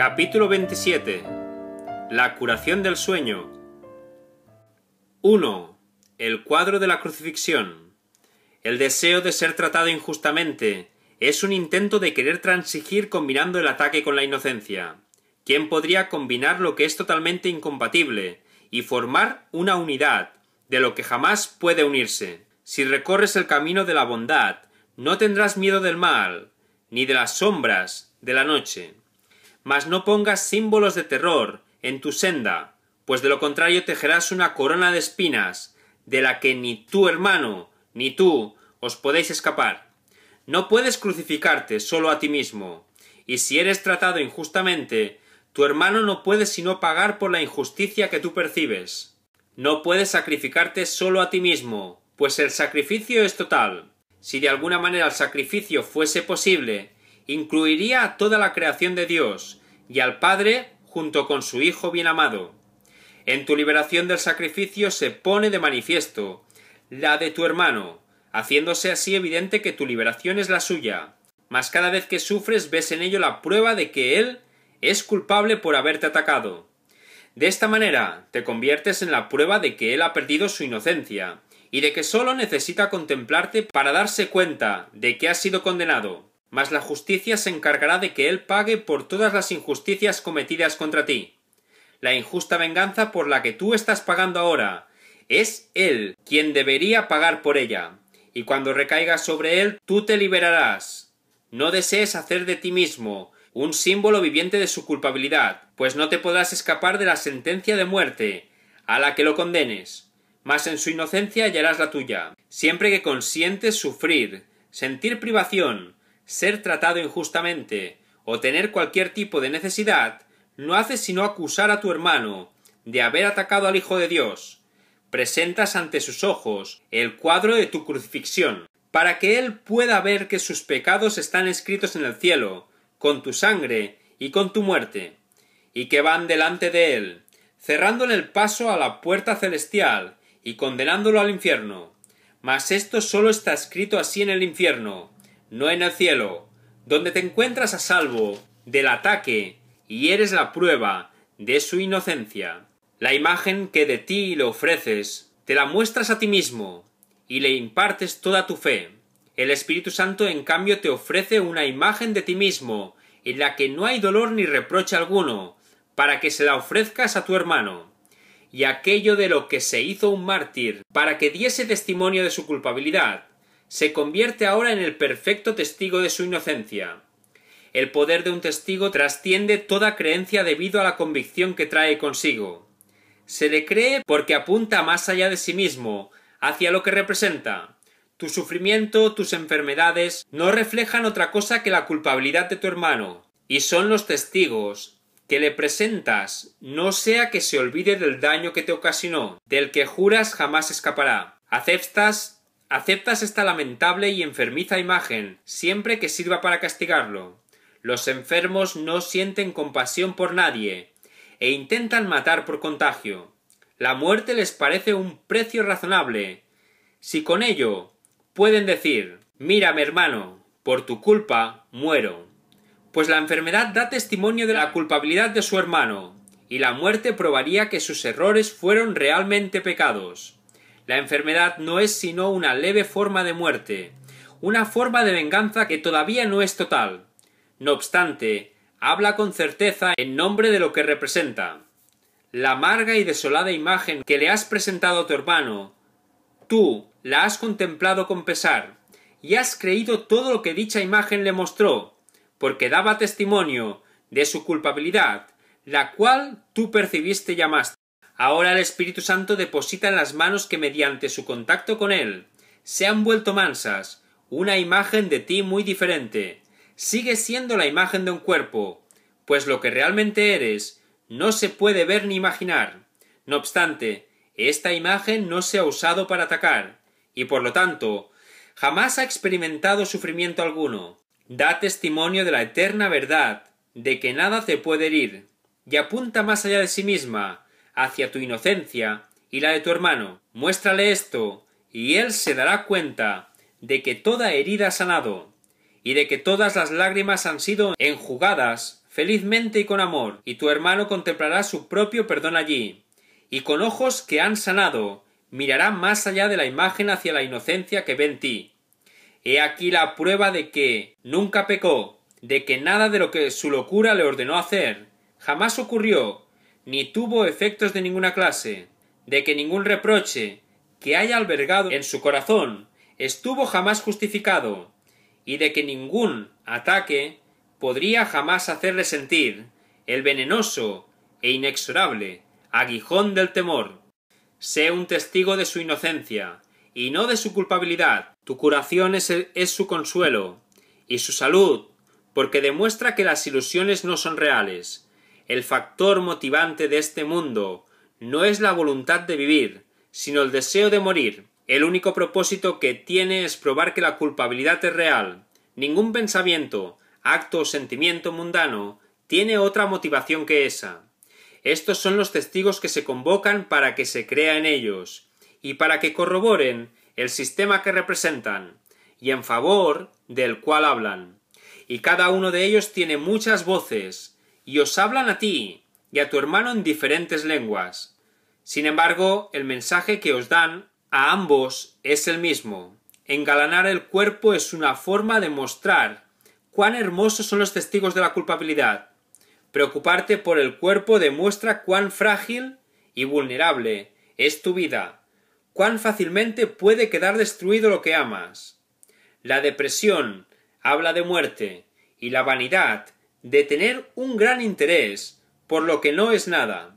Capítulo 27. La curación del sueño. 1. El cuadro de la crucifixión. El deseo de ser tratado injustamente es un intento de querer transigir combinando el ataque con la inocencia. ¿Quién podría combinar lo que es totalmente incompatible y formar una unidad de lo que jamás puede unirse? Si recorres el camino de la bondad, no tendrás miedo del mal, ni de las sombras de la noche mas no pongas símbolos de terror en tu senda, pues de lo contrario tejerás una corona de espinas, de la que ni tu hermano ni tú os podéis escapar. No puedes crucificarte solo a ti mismo, y si eres tratado injustamente, tu hermano no puede sino pagar por la injusticia que tú percibes. No puedes sacrificarte solo a ti mismo, pues el sacrificio es total. Si de alguna manera el sacrificio fuese posible, incluiría a toda la creación de Dios y al Padre junto con su Hijo bien amado. En tu liberación del sacrificio se pone de manifiesto la de tu hermano, haciéndose así evidente que tu liberación es la suya. Mas cada vez que sufres ves en ello la prueba de que él es culpable por haberte atacado. De esta manera te conviertes en la prueba de que él ha perdido su inocencia y de que sólo necesita contemplarte para darse cuenta de que has sido condenado mas la justicia se encargará de que él pague por todas las injusticias cometidas contra ti. La injusta venganza por la que tú estás pagando ahora, es él quien debería pagar por ella, y cuando recaiga sobre él tú te liberarás. No desees hacer de ti mismo un símbolo viviente de su culpabilidad, pues no te podrás escapar de la sentencia de muerte, a la que lo condenes, mas en su inocencia hallarás la tuya, siempre que consientes sufrir, sentir privación, ser tratado injustamente o tener cualquier tipo de necesidad, no haces sino acusar a tu hermano de haber atacado al Hijo de Dios. Presentas ante sus ojos el cuadro de tu crucifixión, para que él pueda ver que sus pecados están escritos en el cielo, con tu sangre y con tu muerte, y que van delante de él, cerrándole el paso a la puerta celestial y condenándolo al infierno. Mas esto solo está escrito así en el infierno, no en el cielo, donde te encuentras a salvo del ataque y eres la prueba de su inocencia. La imagen que de ti le ofreces, te la muestras a ti mismo y le impartes toda tu fe. El Espíritu Santo en cambio te ofrece una imagen de ti mismo en la que no hay dolor ni reproche alguno, para que se la ofrezcas a tu hermano. Y aquello de lo que se hizo un mártir, para que diese testimonio de su culpabilidad, se convierte ahora en el perfecto testigo de su inocencia. El poder de un testigo trasciende toda creencia debido a la convicción que trae consigo. Se le cree porque apunta más allá de sí mismo, hacia lo que representa. Tu sufrimiento, tus enfermedades, no reflejan otra cosa que la culpabilidad de tu hermano, y son los testigos que le presentas, no sea que se olvide del daño que te ocasionó, del que juras jamás escapará. Aceptas Aceptas esta lamentable y enfermiza imagen, siempre que sirva para castigarlo. Los enfermos no sienten compasión por nadie, e intentan matar por contagio. La muerte les parece un precio razonable. Si con ello pueden decir mi hermano, por tu culpa muero. Pues la enfermedad da testimonio de la culpabilidad de su hermano, y la muerte probaría que sus errores fueron realmente pecados. La enfermedad no es sino una leve forma de muerte, una forma de venganza que todavía no es total. No obstante, habla con certeza en nombre de lo que representa. La amarga y desolada imagen que le has presentado a tu hermano, tú la has contemplado con pesar, y has creído todo lo que dicha imagen le mostró, porque daba testimonio de su culpabilidad, la cual tú percibiste y llamaste. Ahora el Espíritu Santo deposita en las manos que mediante su contacto con Él se han vuelto mansas, una imagen de ti muy diferente. Sigue siendo la imagen de un cuerpo, pues lo que realmente eres no se puede ver ni imaginar. No obstante, esta imagen no se ha usado para atacar, y por lo tanto, jamás ha experimentado sufrimiento alguno. Da testimonio de la eterna verdad, de que nada te puede herir, y apunta más allá de sí misma, hacia tu inocencia y la de tu hermano. Muéstrale esto, y él se dará cuenta de que toda herida ha sanado, y de que todas las lágrimas han sido enjugadas felizmente y con amor, y tu hermano contemplará su propio perdón allí, y con ojos que han sanado, mirará más allá de la imagen hacia la inocencia que ve en ti. He aquí la prueba de que nunca pecó, de que nada de lo que su locura le ordenó hacer jamás ocurrió, ni tuvo efectos de ninguna clase, de que ningún reproche que haya albergado en su corazón estuvo jamás justificado, y de que ningún ataque podría jamás hacerle sentir el venenoso e inexorable aguijón del temor. Sé un testigo de su inocencia, y no de su culpabilidad. Tu curación es, es su consuelo, y su salud, porque demuestra que las ilusiones no son reales, el factor motivante de este mundo no es la voluntad de vivir, sino el deseo de morir. El único propósito que tiene es probar que la culpabilidad es real. Ningún pensamiento, acto o sentimiento mundano tiene otra motivación que esa. Estos son los testigos que se convocan para que se crea en ellos, y para que corroboren el sistema que representan, y en favor del cual hablan. Y cada uno de ellos tiene muchas voces, y os hablan a ti y a tu hermano en diferentes lenguas. Sin embargo, el mensaje que os dan a ambos es el mismo. Engalanar el cuerpo es una forma de mostrar cuán hermosos son los testigos de la culpabilidad. Preocuparte por el cuerpo demuestra cuán frágil y vulnerable es tu vida, cuán fácilmente puede quedar destruido lo que amas. La depresión habla de muerte y la vanidad de tener un gran interés, por lo que no es nada.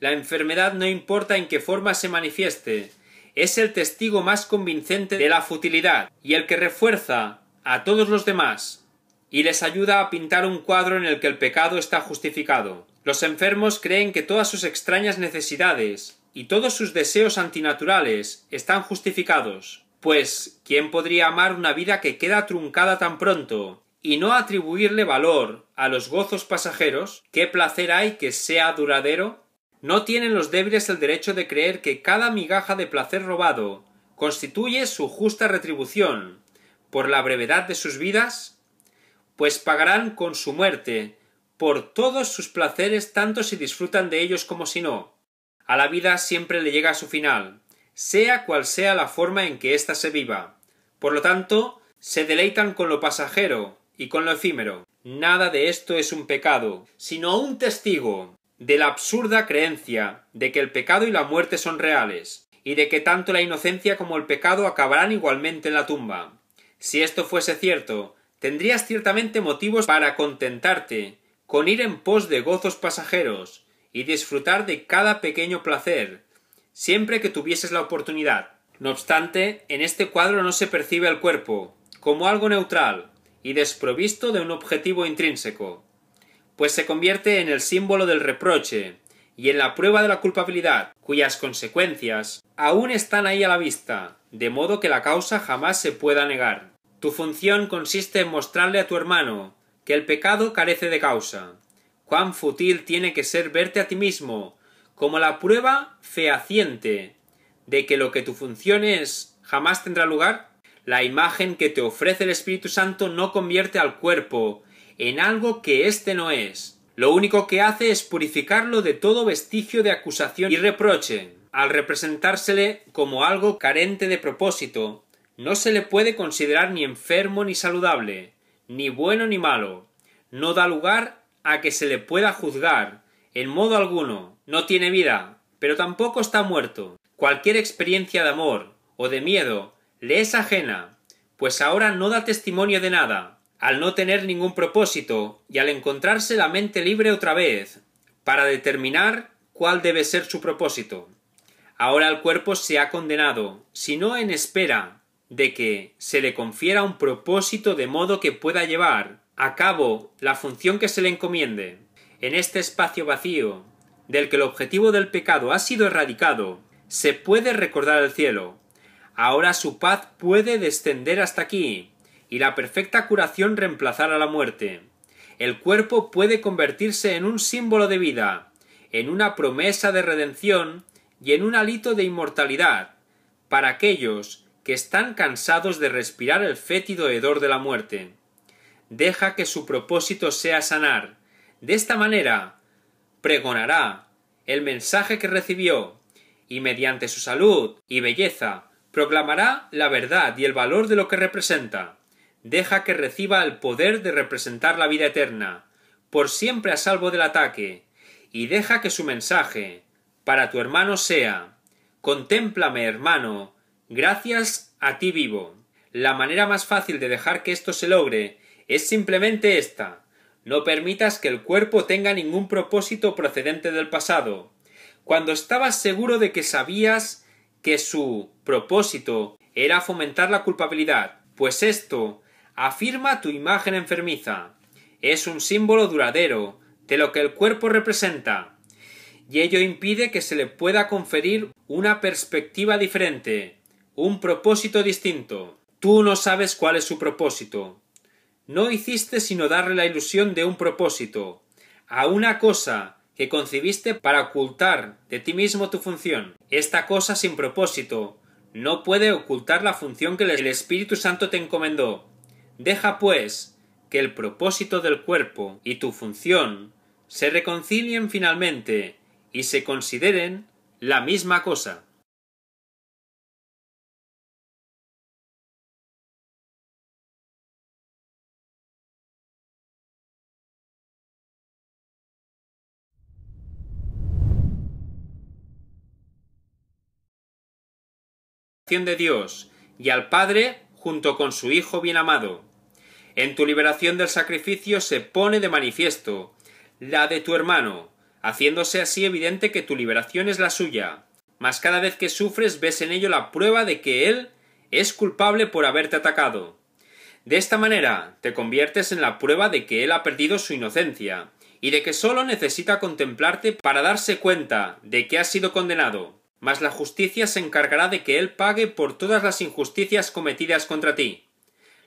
La enfermedad no importa en qué forma se manifieste, es el testigo más convincente de la futilidad y el que refuerza a todos los demás y les ayuda a pintar un cuadro en el que el pecado está justificado. Los enfermos creen que todas sus extrañas necesidades y todos sus deseos antinaturales están justificados, pues ¿quién podría amar una vida que queda truncada tan pronto y no atribuirle valor a los gozos pasajeros, qué placer hay que sea duradero, no tienen los débiles el derecho de creer que cada migaja de placer robado constituye su justa retribución por la brevedad de sus vidas, pues pagarán con su muerte por todos sus placeres tanto si disfrutan de ellos como si no. A la vida siempre le llega a su final, sea cual sea la forma en que ésta se viva. Por lo tanto, se deleitan con lo pasajero, y con lo efímero. Nada de esto es un pecado, sino un testigo de la absurda creencia de que el pecado y la muerte son reales, y de que tanto la inocencia como el pecado acabarán igualmente en la tumba. Si esto fuese cierto, tendrías ciertamente motivos para contentarte con ir en pos de gozos pasajeros y disfrutar de cada pequeño placer, siempre que tuvieses la oportunidad. No obstante, en este cuadro no se percibe el cuerpo como algo neutral, y desprovisto de un objetivo intrínseco, pues se convierte en el símbolo del reproche y en la prueba de la culpabilidad, cuyas consecuencias aún están ahí a la vista, de modo que la causa jamás se pueda negar. Tu función consiste en mostrarle a tu hermano que el pecado carece de causa. Cuán fútil tiene que ser verte a ti mismo como la prueba fehaciente de que lo que tu función es jamás tendrá lugar la imagen que te ofrece el Espíritu Santo no convierte al cuerpo en algo que éste no es. Lo único que hace es purificarlo de todo vestigio de acusación y reproche. Al representársele como algo carente de propósito, no se le puede considerar ni enfermo ni saludable, ni bueno ni malo. No da lugar a que se le pueda juzgar, en modo alguno. No tiene vida, pero tampoco está muerto. Cualquier experiencia de amor o de miedo le es ajena, pues ahora no da testimonio de nada, al no tener ningún propósito y al encontrarse la mente libre otra vez, para determinar cuál debe ser su propósito. Ahora el cuerpo se ha condenado, sino en espera de que se le confiera un propósito de modo que pueda llevar a cabo la función que se le encomiende. En este espacio vacío, del que el objetivo del pecado ha sido erradicado, se puede recordar el cielo, Ahora su paz puede descender hasta aquí, y la perfecta curación reemplazar a la muerte. El cuerpo puede convertirse en un símbolo de vida, en una promesa de redención y en un alito de inmortalidad, para aquellos que están cansados de respirar el fétido hedor de la muerte. Deja que su propósito sea sanar. De esta manera, pregonará el mensaje que recibió, y mediante su salud y belleza Proclamará la verdad y el valor de lo que representa. Deja que reciba el poder de representar la vida eterna, por siempre a salvo del ataque, y deja que su mensaje para tu hermano sea Contémplame, hermano, gracias a ti vivo. La manera más fácil de dejar que esto se logre es simplemente esta. No permitas que el cuerpo tenga ningún propósito procedente del pasado. Cuando estabas seguro de que sabías que su propósito era fomentar la culpabilidad, pues esto afirma tu imagen enfermiza. Es un símbolo duradero de lo que el cuerpo representa, y ello impide que se le pueda conferir una perspectiva diferente, un propósito distinto. Tú no sabes cuál es su propósito. No hiciste sino darle la ilusión de un propósito, a una cosa que concibiste para ocultar de ti mismo tu función. Esta cosa sin propósito no puede ocultar la función que el Espíritu Santo te encomendó. Deja, pues, que el propósito del cuerpo y tu función se reconcilien finalmente y se consideren la misma cosa. de Dios y al Padre junto con su Hijo bien amado. En tu liberación del sacrificio se pone de manifiesto la de tu hermano, haciéndose así evidente que tu liberación es la suya. Mas cada vez que sufres ves en ello la prueba de que él es culpable por haberte atacado. De esta manera te conviertes en la prueba de que él ha perdido su inocencia, y de que sólo necesita contemplarte para darse cuenta de que has sido condenado mas la justicia se encargará de que él pague por todas las injusticias cometidas contra ti.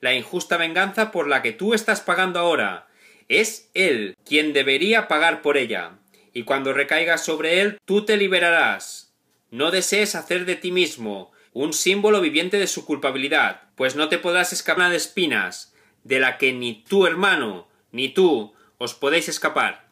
La injusta venganza por la que tú estás pagando ahora es él quien debería pagar por ella, y cuando recaiga sobre él tú te liberarás. No desees hacer de ti mismo un símbolo viviente de su culpabilidad, pues no te podrás escapar de espinas, de la que ni tu hermano ni tú os podéis escapar.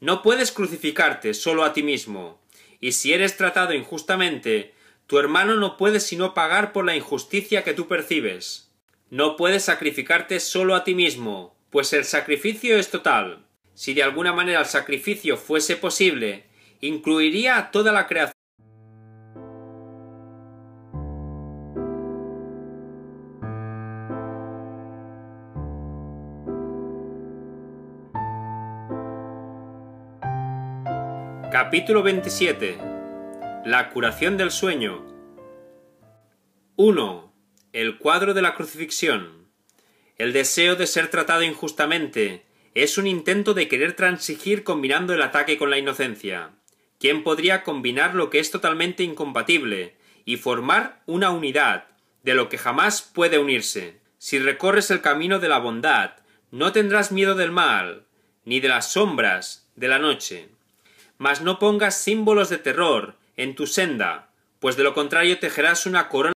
No puedes crucificarte solo a ti mismo, y si eres tratado injustamente, tu hermano no puede sino pagar por la injusticia que tú percibes. No puedes sacrificarte solo a ti mismo, pues el sacrificio es total. Si de alguna manera el sacrificio fuese posible, incluiría a toda la creación Capítulo 27. La curación del sueño. 1. El cuadro de la crucifixión. El deseo de ser tratado injustamente es un intento de querer transigir combinando el ataque con la inocencia. ¿Quién podría combinar lo que es totalmente incompatible y formar una unidad de lo que jamás puede unirse? Si recorres el camino de la bondad, no tendrás miedo del mal, ni de las sombras de la noche mas no pongas símbolos de terror en tu senda, pues de lo contrario tejerás una corona